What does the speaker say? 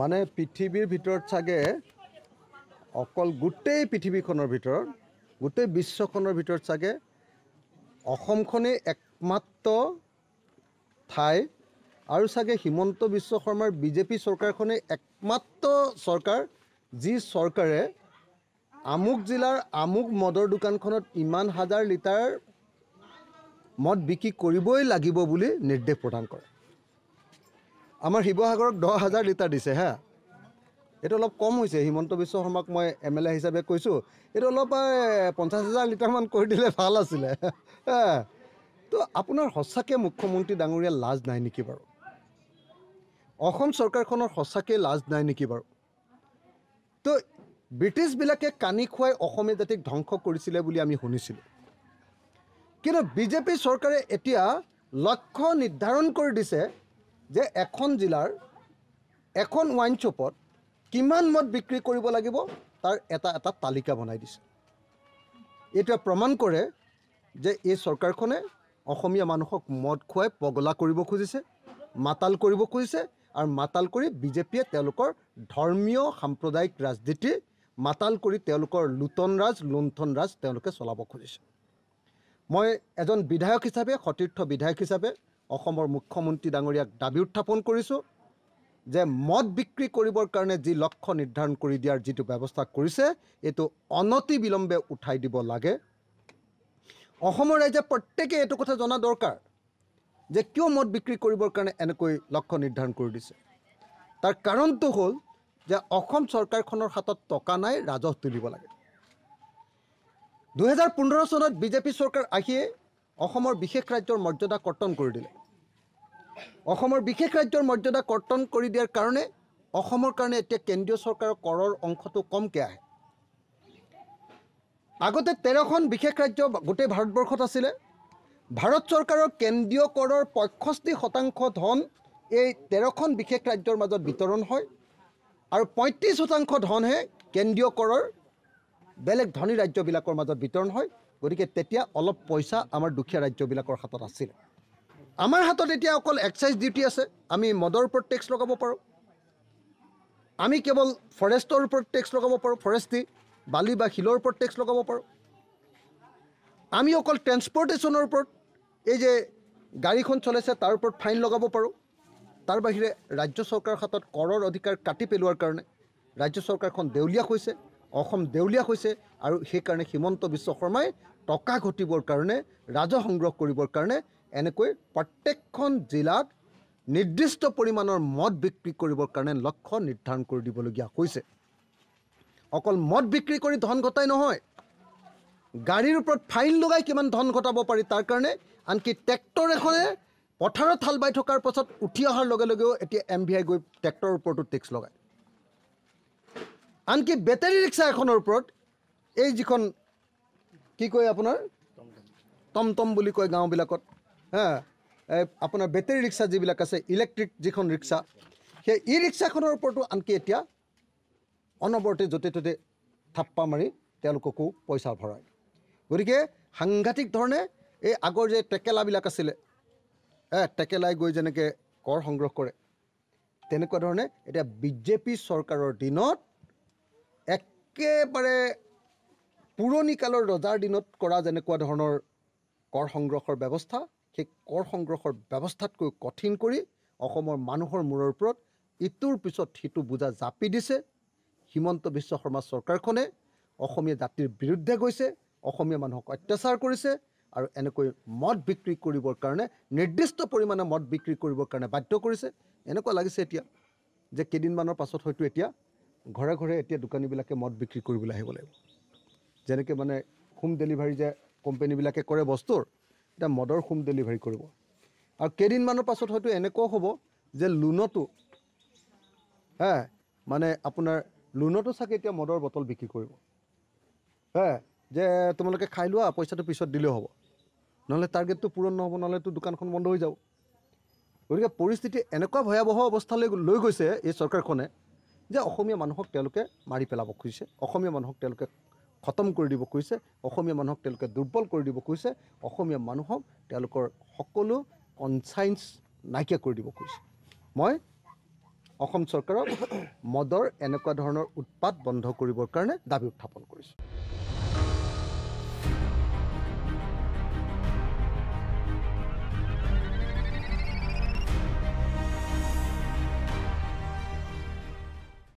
মানে পৃথিৱীৰ ভিতৰত চাগে অকল গোটেই পৃথিৱীখনৰ ভিতৰত গোটেই বিশ্বখনৰ ভিতৰত চাগে অসমখনেই একমাত্ৰ ঠাই আৰু চাগে হিমন্ত বিশ্ব শৰ্মাৰ বি জে পি চৰকাৰখনেই একমাত্ৰ চৰকাৰ যি চৰকাৰে আমুক জিলাৰ আমুক মদৰ দোকানখনত ইমান হাজাৰ লিটাৰ মদ বিক্ৰী কৰিবই লাগিব বুলি নিৰ্দেশ প্ৰদান কৰে আমাৰ শিৱসাগৰক দহ হাজাৰ লিটাৰ দিছে হা এইটো অলপ কম হৈছে হিমন্ত বিশ্ব শৰ্মাক মই এম এল এ হিচাপে কৈছোঁ এইটো অলপ পঞ্চাছ হাজাৰ লিটাৰমান কৰি দিলে ভাল আছিলে তো আপোনাৰ সঁচাকৈ মুখ্যমন্ত্ৰী ডাঙৰীয়া লাজ নাই নেকি বাৰু অসম চৰকাৰখনৰ সঁচাকৈ লাজ নাই নেকি বাৰু তো ব্ৰিটিছবিলাকে কানি খুৱাই অসমীয়া জাতিক ধ্বংস কৰিছিলে বুলি আমি শুনিছিলোঁ কিন্তু বিজেপি চৰকাৰে এতিয়া লক্ষ্য নিৰ্ধাৰণ কৰি দিছে যে এখন জিলাৰ এখন ৱাইন শ্বপত কিমান মদ বিক্ৰী কৰিব লাগিব তাৰ এটা এটা তালিকা বনাই দিছে এইটোৱে প্ৰমাণ কৰে যে এই চৰকাৰখনে অসমীয়া মানুহক মদ খুৱাই পগলা কৰিব খুজিছে মাতাল কৰিব খুজিছে আৰু মাতাল কৰি বিজেপিয়ে তেওঁলোকৰ ধৰ্মীয় সাম্প্ৰদায়িক ৰাজনীতি মাতাল কৰি তেওঁলোকৰ লুটন ৰাজ লুণ্ঠন ৰাজ তেওঁলোকে চলাব খুজিছে মই এজন বিধায়ক হিচাপে সতীৰ্থ বিধায়ক হিচাপে অসমৰ মুখ্যমন্ত্ৰী ডাঙৰীয়াক দাবী উত্থাপন কৰিছোঁ যে মদ বিক্ৰী কৰিবৰ কাৰণে যি লক্ষ্য নিৰ্ধাৰণ কৰি দিয়াৰ যিটো ব্যৱস্থা কৰিছে এইটো অনতি বিলম্বে উঠাই দিব লাগে অসমৰ ৰাইজে প্ৰত্যেকেই এইটো কথা জনা দৰকাৰ যে কিয় মদ বিক্ৰী কৰিবৰ কাৰণে এনেকৈ লক্ষ্য নিৰ্ধাৰণ কৰি দিছে তাৰ কাৰণটো হ'ল যে অসম চৰকাৰখনৰ হাতত টকা নাই ৰাজহ তুলিব লাগে দুহেজাৰ পোন্ধৰ চনত বিজেপি চৰকাৰ আহিয়ে অসমৰ বিশেষ ৰাজ্যৰ মৰ্যাদা কৰ্তন কৰি দিলে অসমৰ বিশেষ ৰাজ্যৰ মৰ্যাদা কৰ্তন কৰি দিয়াৰ কাৰণে অসমৰ কাৰণে এতিয়া কেন্দ্ৰীয় চৰকাৰৰ কৰৰ অংশটো কমকৈ আহে আগতে তেৰখন বিশেষ ৰাজ্য গোটেই ভাৰতবৰ্ষত আছিলে ভাৰত চৰকাৰৰ কেন্দ্ৰীয় কৰৰ পঁয়ষষ্ঠি শতাংশ ধন এই তেৰখন বিশেষ ৰাজ্যৰ মাজত বিতৰণ হয় আৰু পঁয়ত্ৰিছ শতাংশ ধনহে কেন্দ্ৰীয় কৰৰ বেলেগ ধনী ৰাজ্যবিলাকৰ মাজত বিতৰণ হয় গতিকে তেতিয়া অলপ পইচা আমাৰ দুখীয়া ৰাজ্যবিলাকৰ হাতত আছিল আমাৰ হাতত এতিয়া অকল এক্সাইজ ডিউটি আছে আমি মদৰ ওপৰত টেক্স লগাব পাৰোঁ আমি কেৱল ফৰেষ্টৰ ওপৰত টেক্স লগাব পাৰোঁ ফৰেষ্টি বালি বা শিলৰ ওপৰত টেক্স লগাব পাৰোঁ আমি অকল ট্ৰেন্সপৰ্টেশ্যনৰ ওপৰত এই যে গাড়ীখন চলাইছে তাৰ ওপৰত ফাইন লগাব পাৰোঁ তাৰ বাহিৰে ৰাজ্য চৰকাৰৰ হাতত কৰৰ অধিকাৰ কাটি পেলোৱাৰ কাৰণে ৰাজ্য চৰকাৰখন দেউলীয়া হৈছে অসম দেউলীয়া হৈছে আৰু সেইকাৰণে হিমন্ত বিশ্ব শৰ্মাই টকা ঘটিবৰ কাৰণে ৰাজহ সংগ্ৰহ কৰিবৰ কাৰণে এনেকৈ প্ৰত্যেকখন জিলাত নিৰ্দিষ্ট পৰিমাণৰ মদ বিক্ৰী কৰিবৰ কাৰণে লক্ষ্য নিৰ্ধাৰণ কৰি দিবলগীয়া হৈছে অকল মদ বিক্ৰী কৰি ধন ঘটাই নহয় গাড়ীৰ ওপৰত ফাইন লগাই কিমান ধন ঘটাব পাৰি তাৰ কাৰণে আনকি ট্ৰেক্টৰ এখনে পথাৰত হাল বাই থকাৰ পাছত উঠি অহাৰ লগে লগেও এতিয়া এম ভি আই গৈ ট্ৰেক্টৰৰ ওপৰতো টেক্স লগায় আনকি বেটেৰী ৰিক্সা এখনৰ ওপৰত এই যিখন কি কয় আপোনাৰ টমটম বুলি কয় গাঁওবিলাকত হা আপোনাৰ বেটেৰী ৰিক্সা যিবিলাক আছে ইলেক্ট্ৰিক যিখন ৰিক্সা সেই ই ৰিক্সাখনৰ ওপৰতো আনকি এতিয়া অনবৰতে য'তে ত'তে থাপ্পা মাৰি তেওঁলোককো পইচা ভৰায় গতিকে সাংঘাতিক ধৰণে এই আগৰ যে টেকেলাবিলাক আছিলে এ টেকেলাই গৈ যেনেকৈ কৰ সংগ্ৰহ কৰে তেনেকুৱা ধৰণে এতিয়া বি জে পি চৰকাৰৰ দিনত একেবাৰে পুৰণিকালৰ ৰজাৰ দিনত কৰা যেনেকুৱা ধৰণৰ কৰ সংগ্ৰহৰ ব্যৱস্থা সেই কৰ সংগ্ৰহৰ ব্যৱস্থাতকৈ কঠিন কৰি অসমৰ মানুহৰ মূৰৰ ওপৰত ইটোৰ পিছত সিটো বোজা জাপি দিছে হিমন্ত বিশ্ব শৰ্মা চৰকাৰখনে অসমীয়া জাতিৰ বিৰুদ্ধে গৈছে অসমীয়া মানুহক অত্যাচাৰ কৰিছে আৰু এনেকৈ মদ বিক্ৰী কৰিবৰ কাৰণে নিৰ্দিষ্ট পৰিমাণে মদ বিক্ৰী কৰিবৰ কাৰণে বাধ্য কৰিছে এনেকুৱা লাগিছে এতিয়া যে কেইদিনমানৰ পাছত হয়তো এতিয়া ঘৰে ঘৰে এতিয়া দোকানীবিলাকে মদ বিক্ৰী কৰিবলৈ আহিব লাগিব যেনেকৈ মানে হোম ডেলিভাৰী যে কোম্পেনীবিলাকে কৰে বস্তুৰ এতিয়া মদৰ হোম ডেলিভাৰী কৰিব আৰু কেইদিনমানৰ পাছত হয়তো এনেকুৱাও হ'ব যে লোনতো হে মানে আপোনাৰ লোনতো চাগে এতিয়া মদৰ বটল বিক্ৰী কৰিব হে যে তোমালোকে খাই লোৱা পইচাটো পিছত দিলেও হ'ব নহ'লে টাৰ্গেটটো পূৰণ নহ'ব নহ'লেতো দোকানখন বন্ধ হৈ যাব গতিকে পৰিস্থিতি এনেকুৱা ভয়াৱহ অৱস্থালৈ লৈ গৈছে এই চৰকাৰখনে যে অসমীয়া মানুহক তেওঁলোকে মাৰি পেলাব খুজিছে অসমীয়া মানুহক তেওঁলোকে খতম কৰি দিব খুজিছে অসমীয়া মানুহক তেওঁলোকে দুৰ্বল কৰি দিব খুজিছে অসমীয়া মানুহক তেওঁলোকৰ সকলো কনচাইন্স নাইকিয়া কৰি দিব খুজিছে মই অসম চৰকাৰক মদৰ এনেকুৱা ধৰণৰ উৎপাত বন্ধ কৰিবৰ কাৰণে দাবী উত্থাপন কৰিছোঁ